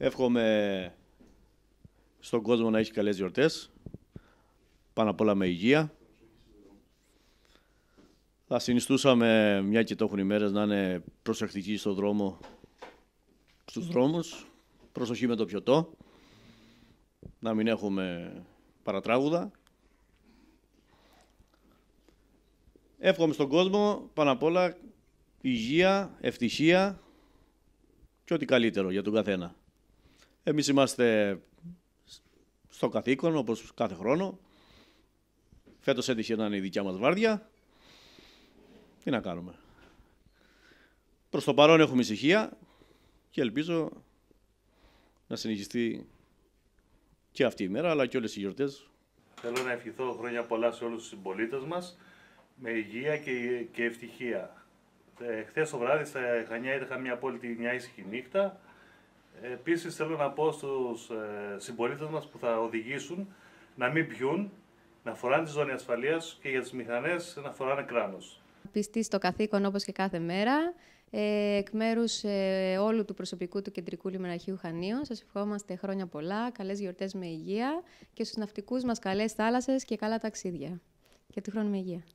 Εύχομαι στον κόσμο να έχει καλές γιορτές, πάνω απ' όλα με υγεία. Θα συνιστούσαμε, μια και το έχουν οι μέρες, να είναι προσεκτικοί στο δρόμο, στους δρόμους, προσοχή με το πιωτό, να μην έχουμε παρατράγουδα. Εύχομαι στον κόσμο, πάνω απ' όλα, υγεία, ευτυχία και ό,τι καλύτερο για τον καθένα. Εμείς είμαστε στο καθήκον, όπως κάθε χρόνο. Φέτος έτυχε να είναι η δικιά μας βάρδια. Τι να κάνουμε. Προς το παρόν έχουμε ησυχία και ελπίζω να συνεχιστεί και αυτή η μέρα, αλλά και όλες οι γιορτές. Θέλω να ευχηθώ χρόνια πολλά σε όλους τους συμπολίτες μας, με υγεία και, και ευτυχία. Ε, χθες το βράδυ στα Χανιά είχα μια απόλυτη μια ήσυχη νύχτα, Επίσης θέλω να πω στους ε, συμπολίτες μας που θα οδηγήσουν να μην πιούν, να φοράνε τη ζώνη ασφαλείας και για τις μηχανές να φοράνε κράνος. Πιστή στο καθήκον όπως και κάθε μέρα, ε, εκ μέρους ε, όλου του προσωπικού του Κεντρικού Λιμεναρχείου Χανίων, σας ευχόμαστε χρόνια πολλά, καλές γιορτές με υγεία και στους ναυτικούς μας καλές θάλασσες και καλά ταξίδια. Και του χρόνου με υγεία.